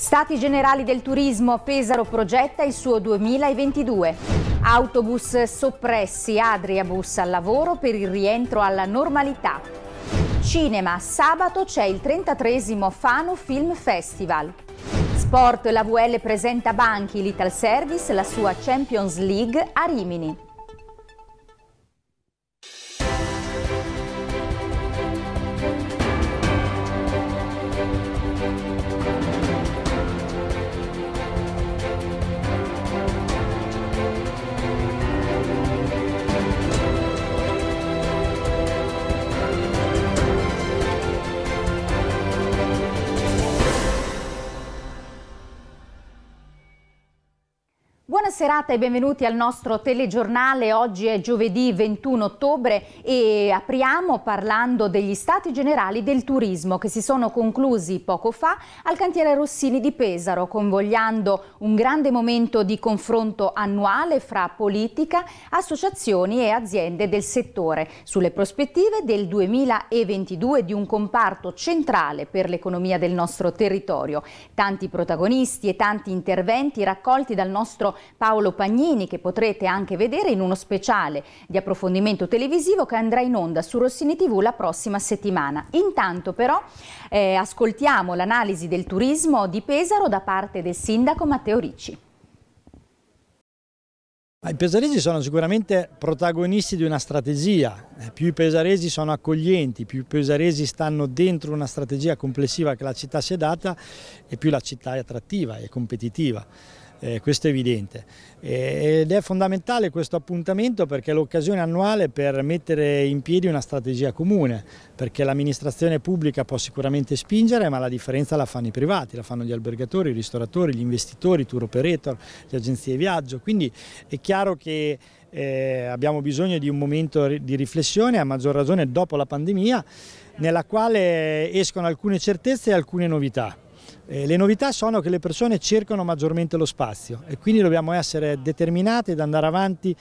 Stati Generali del Turismo Pesaro progetta il suo 2022. Autobus soppressi, Adriabus al lavoro per il rientro alla normalità. Cinema, sabato c'è il 33 Fano Film Festival. Sport, la VL presenta Banchi, Little Service, la sua Champions League a Rimini. serata e benvenuti al nostro telegiornale. Oggi è giovedì 21 ottobre e apriamo parlando degli stati generali del turismo che si sono conclusi poco fa al cantiere Rossini di Pesaro, convogliando un grande momento di confronto annuale fra politica, associazioni e aziende del settore sulle prospettive del 2022 di un comparto centrale per l'economia del nostro territorio. Tanti protagonisti e tanti interventi raccolti dal nostro Paolo Paolo Pagnini che potrete anche vedere in uno speciale di approfondimento televisivo che andrà in onda su Rossini TV la prossima settimana. Intanto però eh, ascoltiamo l'analisi del turismo di Pesaro da parte del sindaco Matteo Ricci. I pesaresi sono sicuramente protagonisti di una strategia, eh, più i pesaresi sono accoglienti, più i pesaresi stanno dentro una strategia complessiva che la città si è data e più la città è attrattiva e competitiva eh, questo è evidente. Eh, ed è fondamentale questo appuntamento perché è l'occasione annuale per mettere in piedi una strategia comune, perché l'amministrazione pubblica può sicuramente spingere, ma la differenza la fanno i privati, la fanno gli albergatori, i ristoratori, gli investitori, i tour operator, le agenzie di viaggio. Quindi è chiaro che eh, abbiamo bisogno di un momento di riflessione, a maggior ragione dopo la pandemia, nella quale escono alcune certezze e alcune novità. Eh, le novità sono che le persone cercano maggiormente lo spazio e quindi dobbiamo essere determinati ad andare avanti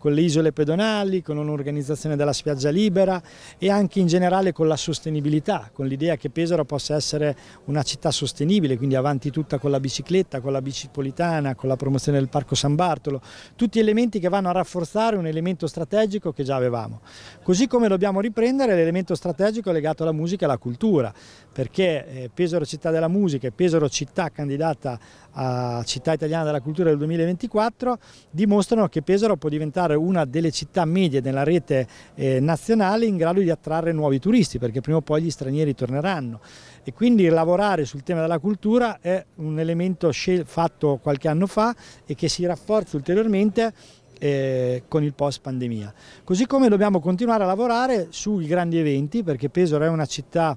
con le isole pedonali, con un'organizzazione della spiaggia libera e anche in generale con la sostenibilità, con l'idea che Pesaro possa essere una città sostenibile, quindi avanti tutta con la bicicletta, con la bicipolitana, con la promozione del Parco San Bartolo, tutti elementi che vanno a rafforzare un elemento strategico che già avevamo. Così come dobbiamo riprendere l'elemento strategico legato alla musica e alla cultura, perché eh, Pesaro città della musica e Pesaro città candidata a Città Italiana della Cultura del 2024 dimostrano che Pesaro può diventare una delle città medie nella rete eh, nazionale in grado di attrarre nuovi turisti perché prima o poi gli stranieri torneranno e quindi lavorare sul tema della cultura è un elemento fatto qualche anno fa e che si rafforza ulteriormente eh, con il post pandemia. Così come dobbiamo continuare a lavorare sui grandi eventi perché Pesaro è una città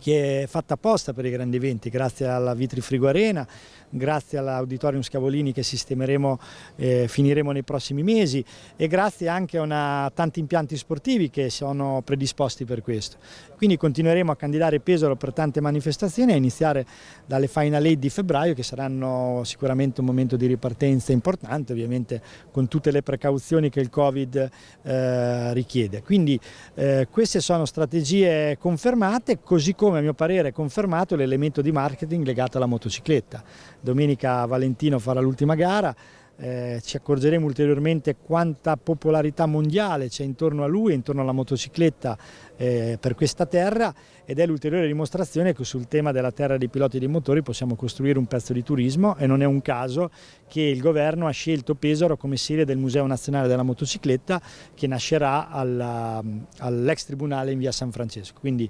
che è fatta apposta per i grandi eventi, grazie alla Vitri Frigo Arena, grazie all'Auditorium Scavolini che sistemeremo, eh, finiremo nei prossimi mesi e grazie anche a tanti impianti sportivi che sono predisposti per questo. Quindi continueremo a candidare Pesaro per tante manifestazioni a iniziare dalle Final 8 di febbraio che saranno sicuramente un momento di ripartenza importante, ovviamente con tutte le precauzioni che il Covid eh, richiede. Quindi eh, queste sono strategie confermate, così come come a mio parere è confermato l'elemento di marketing legato alla motocicletta. Domenica Valentino farà l'ultima gara, eh, ci accorgeremo ulteriormente quanta popolarità mondiale c'è intorno a lui, intorno alla motocicletta eh, per questa terra ed è l'ulteriore dimostrazione che sul tema della terra dei piloti e dei motori possiamo costruire un pezzo di turismo e non è un caso che il governo ha scelto Pesaro come sede del Museo Nazionale della Motocicletta che nascerà all'ex tribunale in via San Francesco. Quindi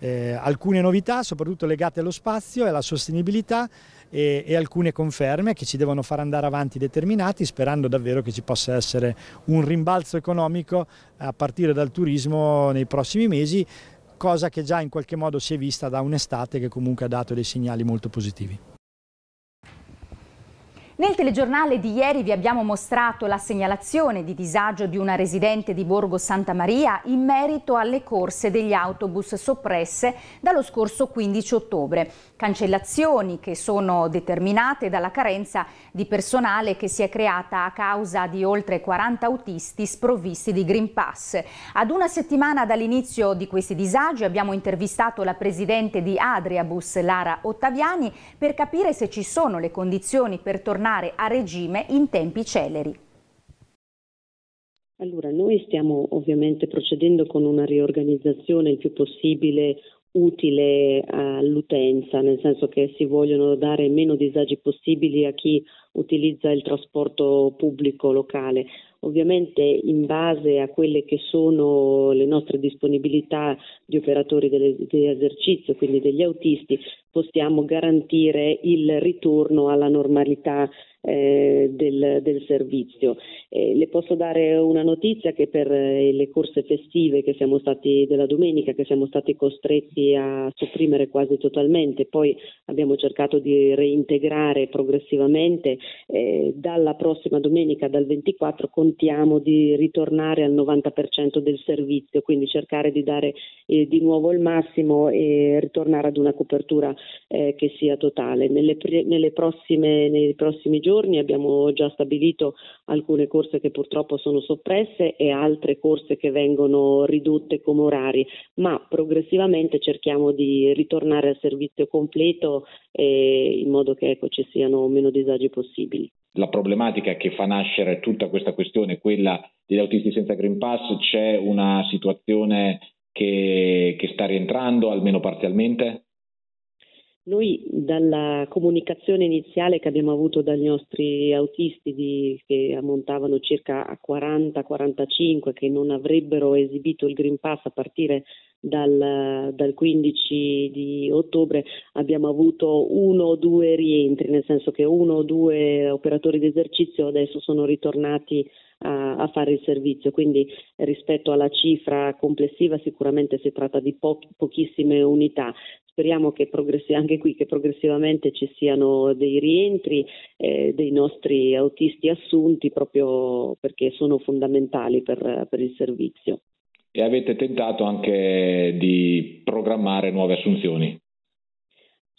eh, alcune novità soprattutto legate allo spazio e alla sostenibilità e, e alcune conferme che ci devono far andare avanti determinati sperando davvero che ci possa essere un rimbalzo economico a partire dal turismo nei prossimi mesi cosa che già in qualche modo si è vista da un'estate che comunque ha dato dei segnali molto positivi. Nel telegiornale di ieri vi abbiamo mostrato la segnalazione di disagio di una residente di Borgo Santa Maria in merito alle corse degli autobus soppresse dallo scorso 15 ottobre. Cancellazioni che sono determinate dalla carenza di personale che si è creata a causa di oltre 40 autisti sprovvisti di Green Pass. Ad una settimana dall'inizio di questi disagi abbiamo intervistato la presidente di Adriabus, Lara Ottaviani, per capire se ci sono le condizioni per tornare tornare a regime in tempi celeri. Allora, noi stiamo ovviamente procedendo con una riorganizzazione il più possibile utile eh, all'utenza, nel senso che si vogliono dare meno disagi possibili a chi utilizza il trasporto pubblico locale. Ovviamente in base a quelle che sono le nostre disponibilità di operatori di esercizio, quindi degli autisti, possiamo garantire il ritorno alla normalità eh, del, del, servizio. Eh, le posso dare una notizia che per eh, le corse festive stati, della domenica che siamo stati costretti a sopprimere quasi totalmente, poi abbiamo cercato di reintegrare progressivamente, eh, dalla prossima domenica, dal 24, contiamo di ritornare al 90% del servizio, quindi cercare di dare eh, di nuovo il massimo e ritornare ad una copertura eh, che sia totale. Nelle, pre, nelle prossime, nei prossimi giorni abbiamo già stabilito alcune corse che purtroppo sono soppresse e altre corse che vengono ridotte come orari, ma progressivamente cerchiamo di ritornare al servizio completo eh, in modo che ecco, ci siano meno disagi possibili. La problematica che fa nascere tutta questa questione, quella degli autisti senza Green Pass, c'è una situazione che, che sta rientrando almeno parzialmente? Noi dalla comunicazione iniziale che abbiamo avuto dagli nostri autisti di, che ammontavano circa a 40-45 che non avrebbero esibito il Green Pass a partire dal, dal 15 di ottobre abbiamo avuto uno o due rientri, nel senso che uno o due operatori di esercizio adesso sono ritornati a, a fare il servizio, quindi rispetto alla cifra complessiva sicuramente si tratta di po- pochissime unità, speriamo che progressi- anche qui che progressivamente ci siano dei rientri eh, dei nostri autisti assunti proprio perché sono fondamentali per, per il servizio. E avete tentato anche di programmare nuove assunzioni?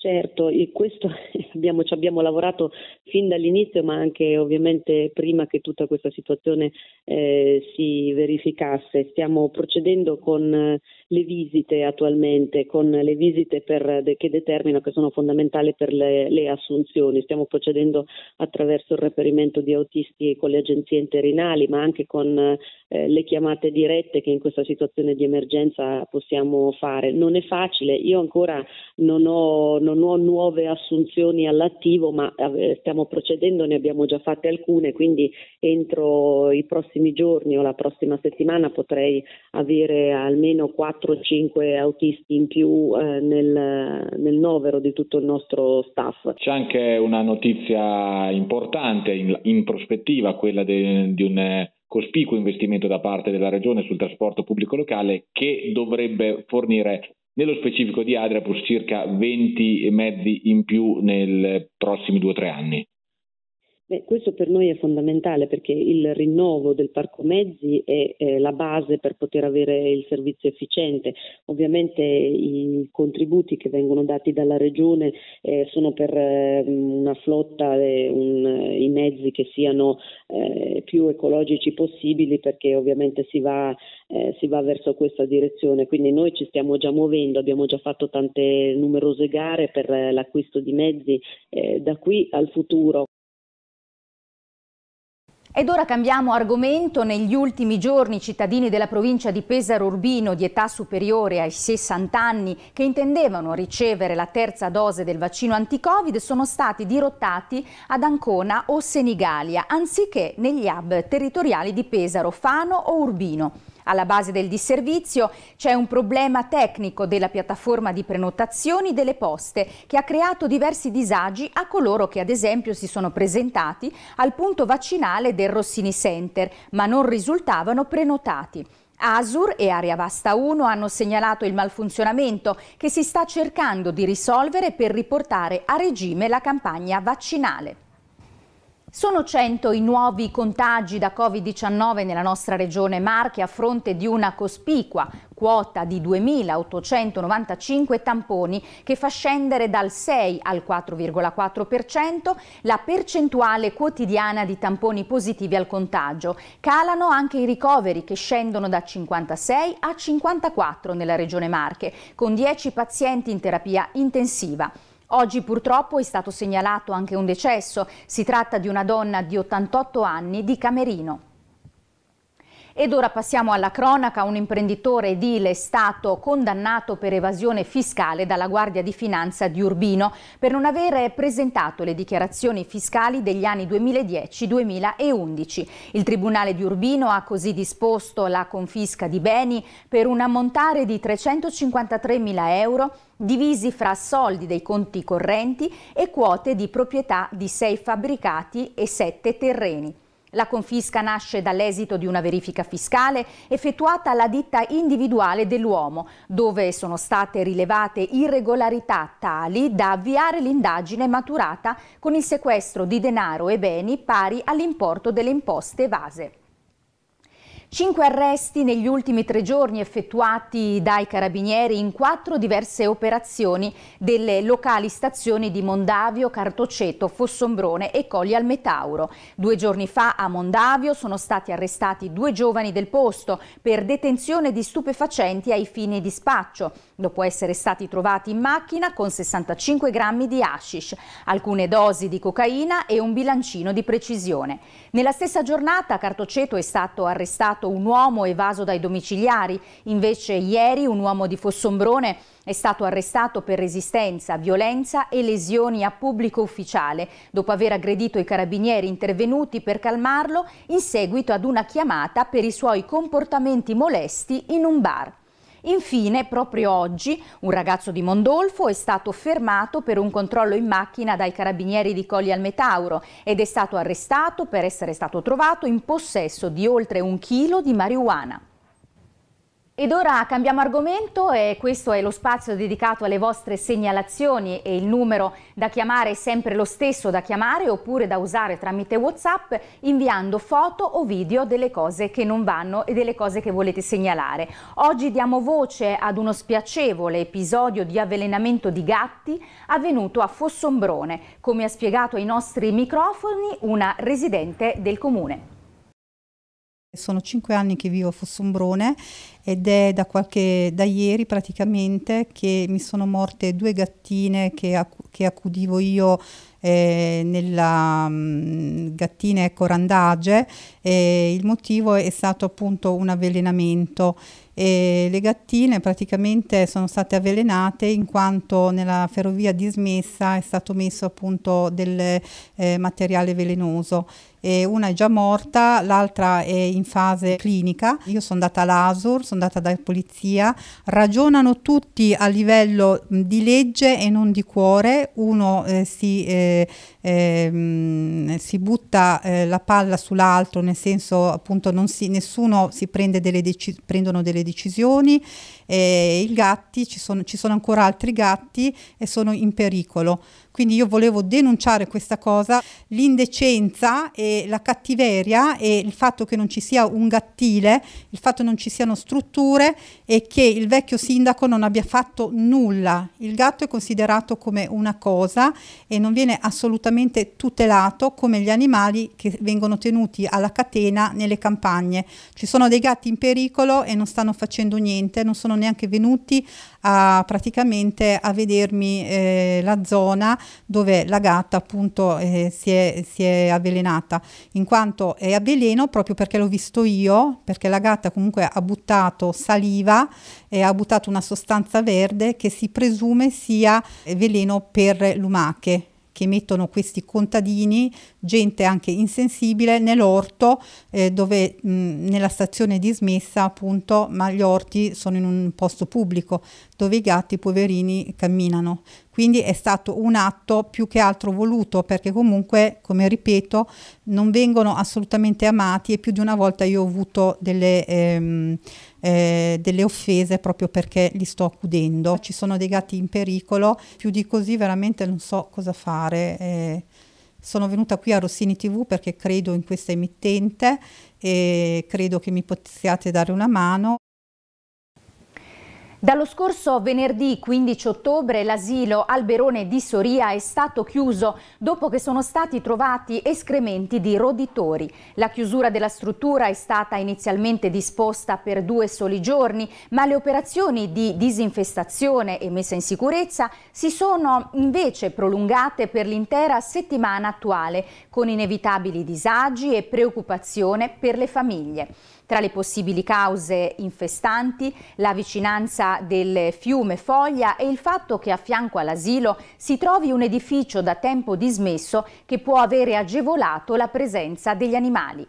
Certo, questo abbiamo, ci abbiamo lavorato fin dall'inizio, ma anche ovviamente prima che tutta questa situazione eh, si verificasse. Stiamo procedendo con eh, le visite attualmente, con le visite per, che determinano, che sono fondamentali per le, le, assunzioni. Stiamo procedendo attraverso il reperimento di autisti con le agenzie interinali, ma anche con eh, le chiamate dirette che in questa situazione di emergenza possiamo fare. Non è facile, io ancora non ho saranno non nuove assunzioni all'attivo, ma eh, stiamo procedendo, ne abbiamo già fatte alcune, quindi entro i prossimi giorni o la prossima settimana potrei avere almeno 4-5 autisti in più eh, nel, nel, novero di tutto il nostro staff. C'è anche una notizia importante in, in prospettiva, quella de, di un eh, cospicuo investimento da parte della Regione sul trasporto pubblico locale che dovrebbe fornire nello specifico di Adriapus circa 20 mezzi in più nei prossimi 2-3 anni. Beh, questo per noi è fondamentale perché il rinnovo del parco mezzi è eh, la base per poter avere il servizio efficiente. Ovviamente i contributi che vengono dati dalla Regione eh, sono per eh, una flotta, un, eh, i mezzi che siano eh, più ecologici possibili perché ovviamente si va, eh, si va, verso questa direzione. Quindi noi ci stiamo già muovendo, abbiamo già fatto tante numerose gare per l'acquisto di mezzi da qui al futuro. Ed ora cambiamo argomento. Negli ultimi giorni i cittadini della provincia di Pesaro Urbino di età superiore ai 60 anni che intendevano ricevere la terza dose del vaccino anti-covid sono stati dirottati ad Ancona o Senigalia anziché negli hub territoriali di Pesaro, Fano o Urbino. Alla base del disservizio c'è un problema tecnico della piattaforma di prenotazioni delle poste che ha creato diversi disagi a coloro che ad esempio si sono presentati al punto vaccinale del Rossini Center ma non risultavano prenotati. ASUR e Area Vasta 1 hanno segnalato il malfunzionamento che si sta cercando di risolvere per riportare a regime la campagna vaccinale. Sono 100 i nuovi contagi da Covid-19 nella nostra regione Marche a fronte di una cospicua quota di 2.895 tamponi che fa scendere dal 6 al 4,4% la percentuale quotidiana di tamponi positivi al contagio. Calano anche i ricoveri che scendono da 56 a 54 nella regione Marche, con 10 pazienti in terapia intensiva. Oggi purtroppo è stato segnalato anche un decesso. Si tratta di una donna di 88 anni di Camerino. Ed ora passiamo alla cronaca. Un imprenditore edile è stato condannato per evasione fiscale dalla Guardia di Finanza di Urbino per non aver presentato le dichiarazioni fiscali degli anni 2010-2011. Il Tribunale di Urbino ha così disposto la confisca di beni per un ammontare di 353 mila euro divisi fra soldi dei conti correnti e quote di proprietà di sei fabbricati e sette terreni. La confisca nasce dall'esito di una verifica fiscale effettuata alla ditta individuale dell'uomo, dove sono state rilevate irregolarità tali da avviare l'indagine maturata con il sequestro di denaro e beni pari all'importo delle imposte evase. Cinque arresti negli ultimi tre giorni effettuati dai carabinieri in quattro diverse operazioni delle locali stazioni di Mondavio, Cartoceto, Fossombrone e Colli al Metauro. Due giorni fa a Mondavio sono stati arrestati due giovani del posto per detenzione di stupefacenti ai fini di spaccio, dopo essere stati trovati in macchina con 65 grammi di hashish, alcune dosi di cocaina e un bilancino di precisione. Nella stessa giornata Cartoceto è stato arrestato arrestato un uomo evaso dai domiciliari, invece ieri un uomo di Fossombrone è stato arrestato per resistenza, violenza e lesioni a pubblico ufficiale dopo aver aggredito i carabinieri intervenuti per calmarlo in seguito ad una chiamata per i suoi comportamenti molesti in un bar. Infine, proprio oggi, un ragazzo di Mondolfo è stato fermato per un controllo in macchina dai carabinieri di Colli al Metauro ed è stato arrestato per essere stato trovato in possesso di oltre un chilo di marijuana. Ed ora cambiamo argomento e questo è lo spazio dedicato alle vostre segnalazioni e il numero da chiamare è sempre lo stesso da chiamare oppure da usare tramite Whatsapp inviando foto o video delle cose che non vanno e delle cose che volete segnalare. Oggi diamo voce ad uno spiacevole episodio di avvelenamento di gatti avvenuto a Fossombrone, come ha spiegato ai nostri microfoni una residente del comune. Sono cinque anni che vivo a Fossombrone ed è da, qualche, da ieri praticamente che mi sono morte due gattine che, ac che acudivo io eh, nella mh, mm, gattine corandage eh, il motivo è stato appunto un avvelenamento e le gattine praticamente sono state avvelenate in quanto nella ferrovia dismessa è stato messo appunto del eh, materiale velenoso e una è già morta, l'altra è in fase clinica. Io sono andata all'ASUR, sono andata dalla polizia, ragionano tutti a livello di legge e non di cuore, uno eh, si eh, eh, ehm, si butta eh, la palla sull'altro, nel senso appunto non si, nessuno si prende delle prendono delle decisioni, eh, i gatti, ci sono, ci sono ancora altri gatti e sono in pericolo. Quindi io volevo denunciare questa cosa, l'indecenza e la cattiveria e il fatto che non ci sia un gattile, il fatto che non ci siano strutture e che il vecchio sindaco non abbia fatto nulla. Il gatto è considerato come una cosa e non viene assolutamente tutelato come gli animali che vengono tenuti alla catena nelle campagne. Ci sono dei gatti in pericolo e non stanno facendo niente, non sono neanche venuti a, praticamente a vedermi eh, la zona dove la gatta appunto eh, si, è, si, è, avvelenata, in quanto è a veleno proprio perché l'ho visto io, perché la gatta comunque ha buttato saliva e ha buttato una sostanza verde che si presume sia veleno per lumache che mettono questi contadini, gente anche insensibile, nell'orto eh, dove mh, nella stazione dismessa appunto, ma gli orti sono in un posto pubblico dove i gatti poverini camminano. Quindi è stato un atto più che altro voluto perché comunque, come ripeto, non vengono assolutamente amati e più di una volta io ho avuto delle... Ehm, eh, delle offese proprio perché li sto accudendo. Ci sono dei gatti in pericolo, più di così veramente non so cosa fare. Eh, sono venuta qui a Rossini TV perché credo in questa emittente e credo che mi possiate dare una mano. Dallo scorso venerdì 15 ottobre l'asilo Alberone di Soria è stato chiuso dopo che sono stati trovati escrementi di roditori. La chiusura della struttura è stata inizialmente disposta per due soli giorni, ma le operazioni di disinfestazione e messa in sicurezza si sono invece prolungate per l'intera settimana attuale, con inevitabili disagi e preoccupazione per le famiglie. Tra le possibili cause infestanti, la vicinanza del fiume Foglia e il fatto che a fianco all'asilo si trovi un edificio da tempo dismesso che può avere agevolato la presenza degli animali.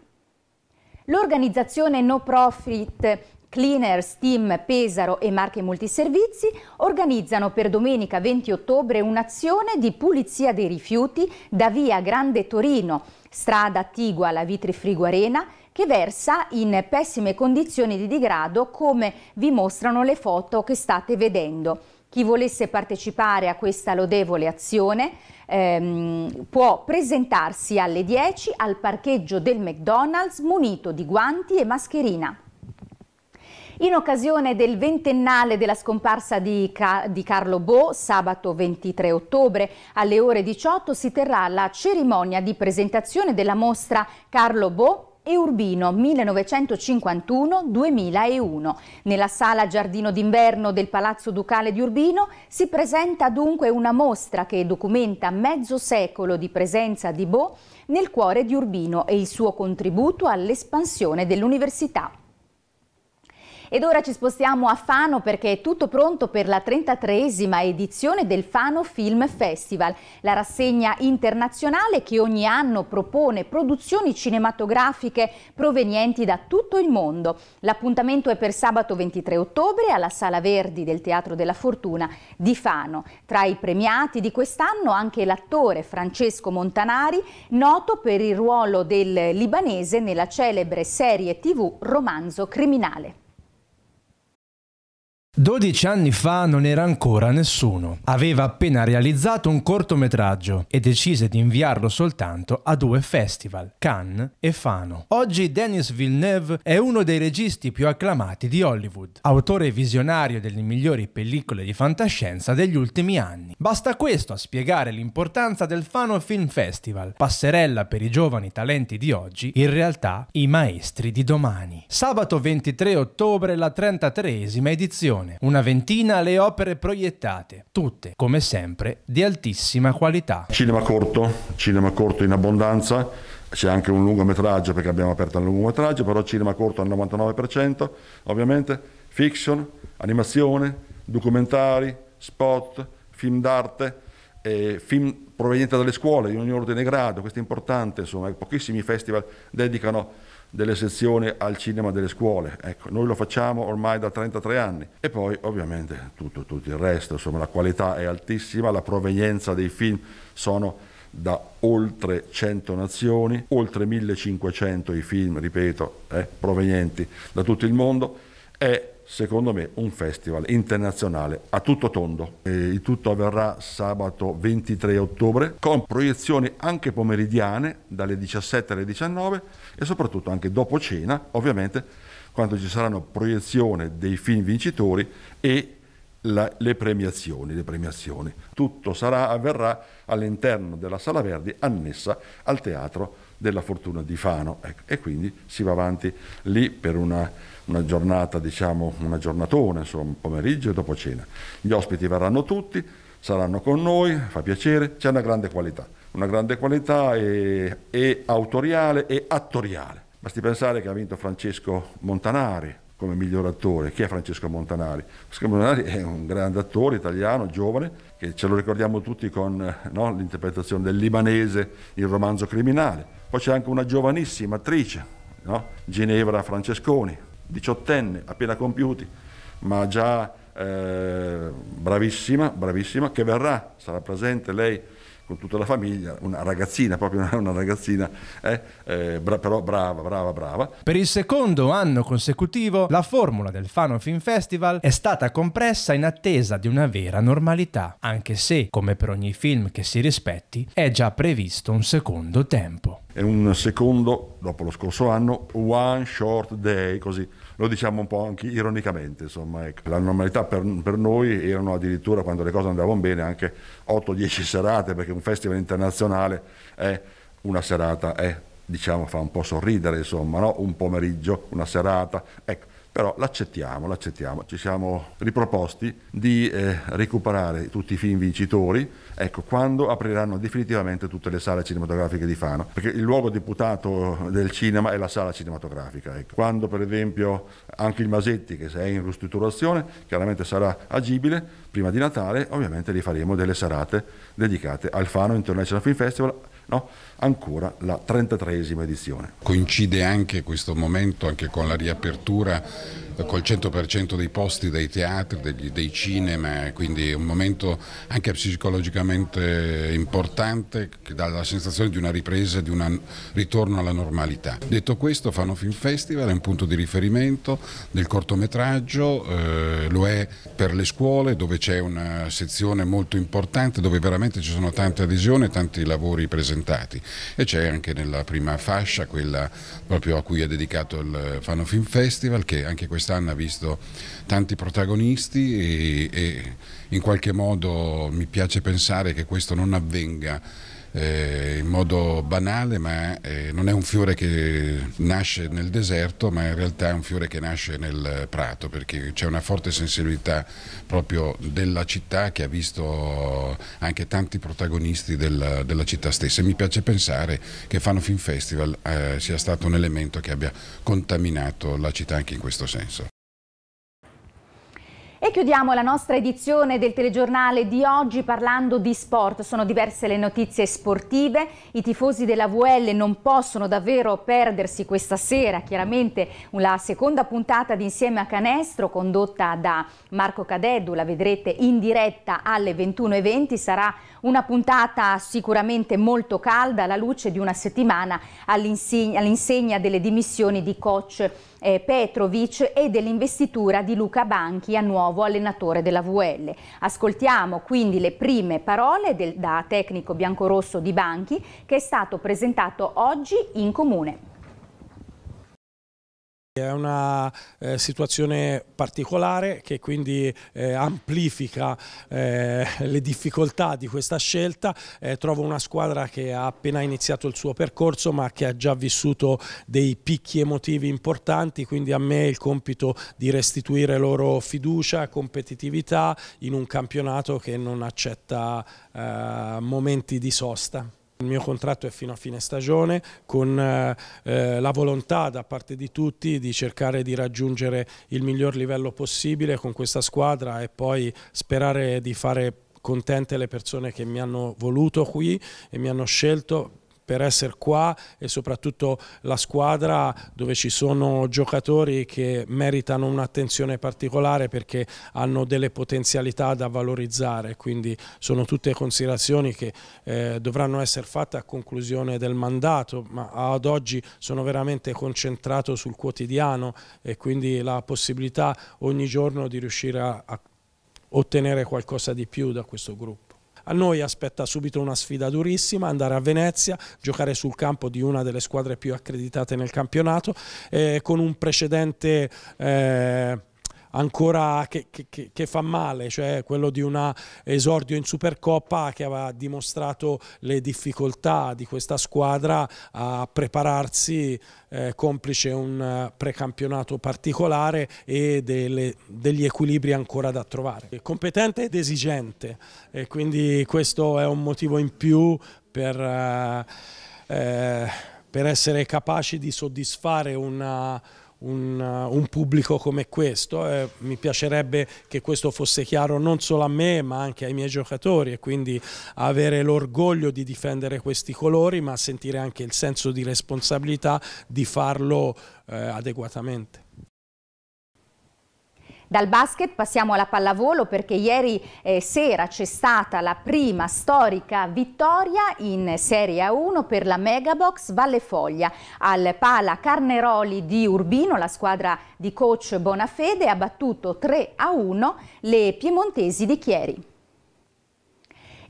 L'organizzazione no profit Cleaners Team Pesaro e Marche Multiservizi organizzano per domenica 20 ottobre un'azione di pulizia dei rifiuti da via Grande Torino, strada attigua alla Vitri Friguarena, che versa in pessime condizioni di degrado come vi mostrano le foto che state vedendo. Chi volesse partecipare a questa lodevole azione ehm, può presentarsi alle 10 al parcheggio del McDonald's munito di guanti e mascherina. In occasione del ventennale della scomparsa di, Car di, Carlo Bo, sabato 23 ottobre alle ore 18 si terrà la cerimonia di presentazione della mostra Carlo Bo e Urbino 1951-2001. Nella sala Giardino d'inverno del Palazzo Ducale di Urbino si presenta dunque una mostra che documenta mezzo secolo di presenza di Bo nel cuore di Urbino e il suo contributo all'espansione dell'università. Ed ora ci spostiamo a Fano perché è tutto pronto per la 33esima edizione del Fano Film Festival, la rassegna internazionale che ogni anno propone produzioni cinematografiche provenienti da tutto il mondo. L'appuntamento è per sabato 23 ottobre alla Sala Verdi del Teatro della Fortuna di Fano. Tra i premiati di quest'anno anche l'attore Francesco Montanari, noto per il ruolo del libanese nella celebre serie tv Romanzo Criminale. 12 anni fa non era ancora nessuno. Aveva appena realizzato un cortometraggio e decise di inviarlo soltanto a due festival, Cannes e Fano. Oggi Denis Villeneuve è uno dei registi più acclamati di Hollywood, autore visionario delle migliori pellicole di fantascienza degli ultimi anni. Basta questo a spiegare l'importanza del Fano Film Festival, passerella per i giovani talenti di oggi, in realtà i maestri di domani. Sabato 23 ottobre la 33esima edizione italiane, una ventina le opere proiettate, tutte, come sempre, di altissima qualità. Cinema corto, cinema corto in abbondanza, c'è anche un lungometraggio perché abbiamo aperto un lungometraggio, però cinema corto al 99%, ovviamente, fiction, animazione, documentari, spot, film d'arte, eh, film provenienti dalle scuole in ogni ordine grado, questo è importante, insomma, pochissimi festival dedicano delle sezioni al cinema delle scuole. Ecco, noi lo facciamo ormai da 33 anni. E poi ovviamente tutto, tutto il resto, insomma la qualità è altissima, la provenienza dei film sono da oltre 100 nazioni, oltre 1500 i film, ripeto, eh, provenienti da tutto il mondo. È secondo me un festival internazionale a tutto tondo. E il tutto avverrà sabato 23 ottobre con proiezioni anche pomeridiane dalle 17 alle 19 e soprattutto anche dopo cena, ovviamente, quando ci saranno proiezioni dei film vincitori e la, le, premiazioni, le, premiazioni, Tutto sarà, avverrà all'interno della Sala Verdi annessa al Teatro della Fortuna di Fano ecco, e quindi si va avanti lì per una una giornata, diciamo, una giornatona, insomma, pomeriggio e dopo cena. Gli ospiti verranno tutti, saranno con noi, fa piacere, c'è una grande qualità, una grande qualità e, e autoriale e attoriale. Basti pensare che ha vinto Francesco Montanari, come miglior attore. Chi è Francesco Montanari? Francesco Montanari è un grande attore italiano, giovane, che ce lo ricordiamo tutti con no, l'interpretazione del libanese, il romanzo criminale. Poi c'è anche una giovanissima attrice, no? Ginevra Francesconi, diciottenne, appena compiuti, ma già eh, bravissima, bravissima, che verrà, sarà presente lei con tutta la famiglia, una ragazzina, proprio una, ragazzina, eh, eh, bra però brava, brava, brava. Per il secondo anno consecutivo la formula del Fano Film Festival è stata compressa in attesa di una vera normalità, anche se, come per ogni film che si rispetti, è già previsto un secondo tempo e un secondo, dopo lo scorso anno, One Short Day, così lo diciamo un po' anche ironicamente, insomma, ecco. la normalità per, per, noi erano addirittura quando le cose andavano bene anche 8-10 serate, perché un festival internazionale è una serata, è diciamo fa un po' sorridere, insomma, no? un pomeriggio, una serata. Ecco, però l'accettiamo, l'accettiamo. Ci siamo riproposti di eh, recuperare tutti i film vincitori, ecco, quando apriranno definitivamente tutte le sale cinematografiche di Fano, perché il luogo deputato del cinema è la sala cinematografica. Ecco. Quando per esempio anche il Masetti, che è in ristrutturazione, chiaramente sarà agibile, prima di Natale ovviamente rifaremo delle serate dedicate al Fano International Film Festival no? ancora la 33esima edizione. Coincide anche questo momento anche con la riapertura eh, col 100% dei posti dei teatri, degli, dei cinema, quindi è un momento anche psicologicamente importante che dà la sensazione di una ripresa, di un ritorno alla normalità. Detto questo, Fanno Film Festival è un punto di riferimento del cortometraggio, eh, lo è per le scuole dove c'è una sezione molto importante, dove veramente ci sono tante adesioni, tanti lavori presentati presentati e c'è anche nella prima fascia quella proprio a cui è dedicato il Fano Film Festival che anche quest'anno ha visto tanti protagonisti e, e in qualche modo mi piace pensare che questo non avvenga eh, in modo banale, ma eh, non è un fiore che nasce nel deserto, ma in realtà è un fiore che nasce nel prato, perché c'è una forte sensibilità proprio della città che ha visto anche tanti protagonisti della, della città stessa. E mi piace pensare che Fano Film Festival eh, sia stato un elemento che abbia contaminato la città anche in questo senso. E chiudiamo la nostra edizione del telegiornale di oggi parlando di sport. Sono diverse le notizie sportive. I tifosi della VL non possono davvero perdersi questa sera, chiaramente la seconda puntata di Insieme a Canestro condotta da Marco Cadeddu, la vedrete in diretta alle 21.20, sarà una puntata sicuramente molto calda alla luce di una settimana all'insegna delle dimissioni di coach eh, Petrovic e dell'investitura di Luca Banchi a nuovo allenatore della VL. Ascoltiamo quindi le prime parole del, da tecnico biancorosso di Banchi che è stato presentato oggi in comune. È una eh, situazione particolare che quindi eh, amplifica eh, le difficoltà di questa scelta. Eh, trovo una squadra che ha appena iniziato il suo percorso ma che ha già vissuto dei picchi emotivi importanti, quindi a me il compito di restituire loro fiducia, competitività in un campionato che non accetta eh, momenti di sosta. Il mio contratto è fino a fine stagione con eh, eh, la volontà da parte di tutti di cercare di raggiungere il miglior livello possibile con questa squadra e poi sperare di fare contente le persone che mi hanno voluto qui e mi hanno scelto per essere qua e soprattutto la squadra dove ci sono giocatori che meritano un'attenzione particolare perché hanno delle potenzialità da valorizzare, quindi sono tutte considerazioni che eh, dovranno essere fatte a conclusione del mandato, ma ad oggi sono veramente concentrato sul quotidiano e quindi la possibilità ogni giorno di riuscire a, a ottenere qualcosa di più da questo gruppo. A noi aspetta subito una sfida durissima, andare a Venezia, giocare sul campo di una delle squadre più accreditate nel campionato, eh, con un precedente... Eh, ancora che, che, che, fa male, cioè quello di un esordio in Supercoppa che aveva dimostrato le difficoltà di questa squadra a prepararsi eh, complice un precampionato particolare e delle, degli equilibri ancora da trovare. È competente ed esigente e quindi questo è un motivo in più per... Eh, eh per essere capaci di soddisfare una, un, uh, un, pubblico come questo eh, mi piacerebbe che questo fosse chiaro non solo a me ma anche ai miei giocatori e quindi avere l'orgoglio di difendere questi colori ma sentire anche il senso di responsabilità di farlo eh, adeguatamente. Dal basket passiamo alla pallavolo perché ieri eh, sera c'è stata la prima storica vittoria in Serie A1 per la Megabox Valle Foglia. Al Pala Carneroli di Urbino la squadra di coach Bonafede ha battuto 3 a 1 le piemontesi di Chieri.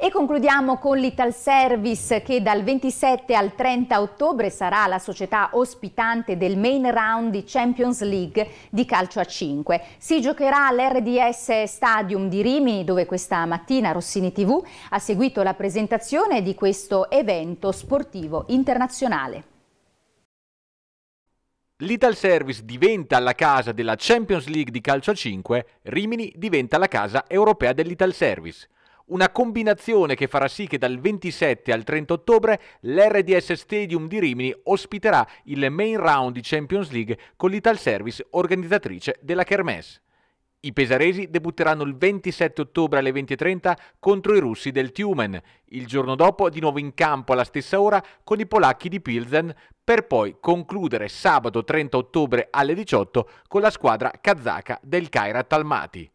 E concludiamo con l'Ital Service che dal 27 al 30 ottobre sarà la società ospitante del main round di Champions League di calcio a 5. Si giocherà all'RDS Stadium di Rimini dove questa mattina Rossini TV ha seguito la presentazione di questo evento sportivo internazionale. L'Ital Service diventa la casa della Champions League di calcio a 5, Rimini diventa la casa europea dell'Ital Service. Una combinazione che farà sì che dal 27 al 30 ottobre l'RDS Stadium di Rimini ospiterà il main round di Champions League con l'Ital Service organizzatrice della Kermesse. I pesaresi debutteranno il 27 ottobre alle 20.30 contro i russi del Tiumen, il giorno dopo di nuovo in campo alla stessa ora con i polacchi di Pilsen, per poi concludere sabato 30 ottobre alle 18 con la squadra kazaka del Kairat Almaty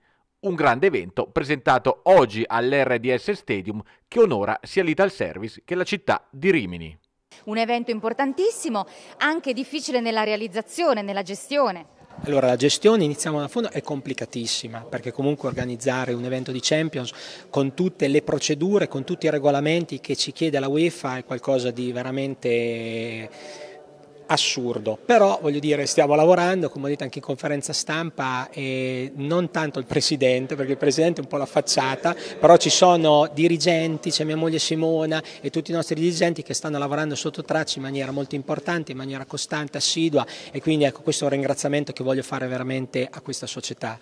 un grande evento presentato oggi all'RDS Stadium che onora sia l'Ital Service che la città di Rimini. Un evento importantissimo, anche difficile nella realizzazione, nella gestione. Allora la gestione, iniziamo da fondo, è complicatissima perché comunque organizzare un evento di Champions con tutte le procedure, con tutti i regolamenti che ci chiede la UEFA è qualcosa di veramente assurdo, però voglio dire stiamo lavorando, come ho detto anche in conferenza stampa, eh, non tanto il Presidente, perché il Presidente è un po' la facciata, però ci sono dirigenti, c'è mia moglie Simona e tutti i nostri dirigenti che stanno lavorando sotto traccia in maniera molto importante, in maniera costante, assidua e quindi ecco questo è un ringraziamento che voglio fare veramente a questa società.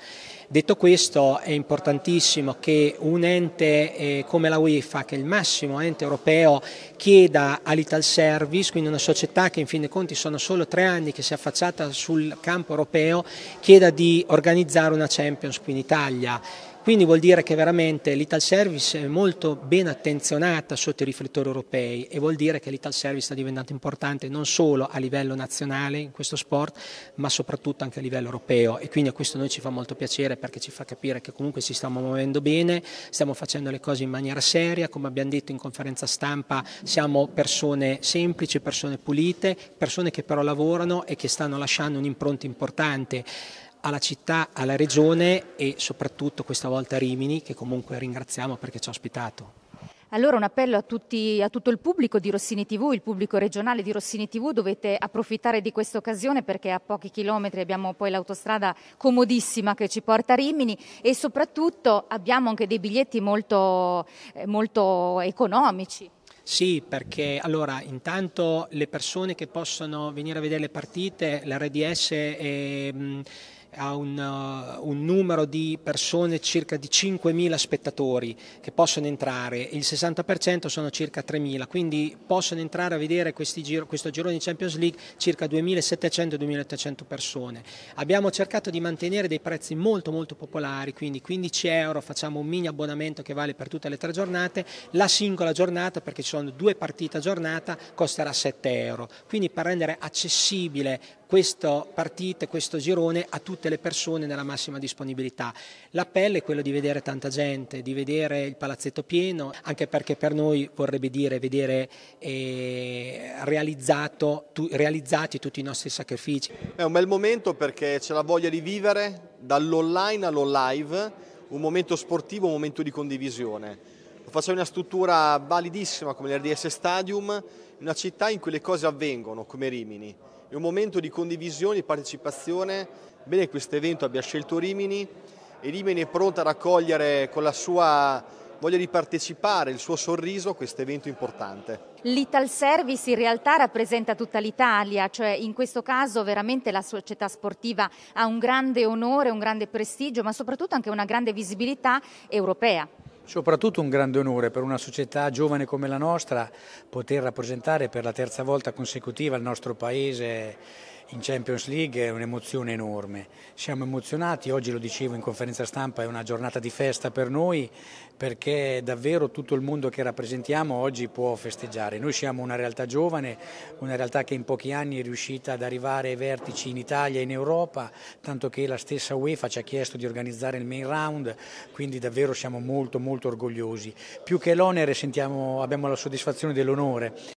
Detto questo è importantissimo che un ente eh, come la UEFA, che è il massimo ente europeo, chieda all'Ital Service, quindi una società che in fin dei conti Monti sono solo tre anni che si è affacciata sul campo europeo, chieda di organizzare una Champions qui in Italia. Quindi vuol dire che veramente l'Ital Service è molto ben attenzionata sotto i riflettori europei e vuol dire che l'Ital Service sta diventando importante non solo a livello nazionale in questo sport, ma soprattutto anche a livello europeo e quindi a questo noi ci fa molto piacere perché ci fa capire che comunque ci stiamo muovendo bene, stiamo facendo le cose in maniera seria, come abbiamo detto in conferenza stampa siamo persone semplici, persone pulite, persone che però lavorano e che stanno lasciando un'impronta importante alla città, alla regione e soprattutto questa volta a Rimini che comunque ringraziamo perché ci ha ospitato. Allora un appello a, tutti, a, tutto il pubblico di Rossini TV, il pubblico regionale di Rossini TV, dovete approfittare di questa occasione perché a pochi chilometri abbiamo poi l'autostrada comodissima che ci porta a Rimini e soprattutto abbiamo anche dei biglietti molto, eh, molto economici. Sì, perché allora intanto le persone che possono venire a vedere le partite, l'RDS è ha un, uh, un, numero di persone circa di 5.000 spettatori che possono entrare, il 60% sono circa 3.000, quindi possono entrare a vedere giro, questo girone di Champions League circa 2.700-2.800 persone. Abbiamo cercato di mantenere dei prezzi molto molto popolari, quindi 15 euro, facciamo un mini abbonamento che vale per tutte le tre giornate, la singola giornata perché ci sono due partite a giornata costerà 7 euro, quindi per rendere accessibile questa partita, questo girone a tutte le persone nella massima disponibilità. L'appello è quello di vedere tanta gente, di vedere il palazzetto pieno, anche perché per noi vorrebbe dire vedere eh, tu, realizzati tutti i nostri sacrifici. È un bel momento perché c'è la voglia di vivere dall'online allo un momento sportivo, un momento di condivisione. Lo facciamo in una struttura validissima come l'RDS Stadium, una città in cui le cose avvengono, come Rimini è un momento di condivisione, di partecipazione. Bene questo evento abbia scelto Rimini e Rimini è pronta a raccogliere con la sua voglia di partecipare, il suo sorriso a questo evento importante. L'Ital Service in realtà rappresenta tutta l'Italia, cioè in questo caso veramente la società sportiva ha un grande onore, un grande prestigio, ma soprattutto anche una grande visibilità europea. Soprattutto un grande onore per una società giovane come la nostra poter rappresentare per la terza volta consecutiva il nostro Paese in Champions League è un'emozione enorme. Siamo emozionati, oggi lo dicevo in conferenza stampa, è una giornata di festa per noi perché davvero tutto il mondo che rappresentiamo oggi può festeggiare. Noi siamo una realtà giovane, una realtà che in pochi anni è riuscita ad arrivare ai vertici in Italia e in Europa, tanto che la stessa UEFA ci ha chiesto di organizzare il main round, quindi davvero siamo molto molto orgogliosi. Più che l'onere sentiamo, abbiamo la soddisfazione dell'onore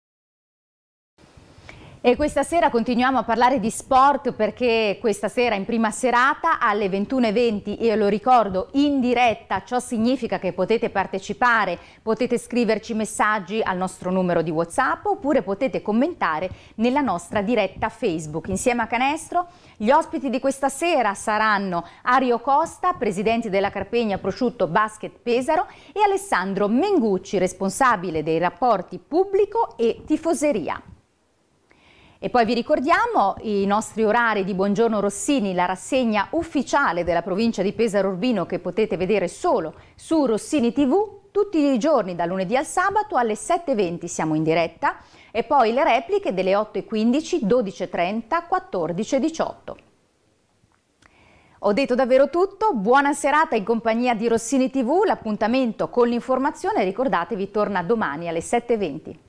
e questa sera continuiamo a parlare di sport perché questa sera in prima serata alle 21.20, io lo ricordo, in diretta, ciò significa che potete partecipare, potete scriverci messaggi al nostro numero di Whatsapp oppure potete commentare nella nostra diretta Facebook. Insieme a Canestro gli ospiti di questa sera saranno Ario Costa, presidente della Carpegna Prosciutto Basket Pesaro e Alessandro Mengucci, responsabile dei rapporti pubblico e tifoseria. E poi vi ricordiamo i nostri orari di Buongiorno Rossini, la rassegna ufficiale della provincia di Pesaro Urbino che potete vedere solo su Rossini TV tutti i giorni da lunedì al sabato alle 7.20 siamo in diretta e poi le repliche delle 8.15, 12.30, 14.18. Ho detto davvero tutto, buona serata in compagnia di Rossini TV, l'appuntamento con l'informazione ricordatevi torna domani alle 7.20.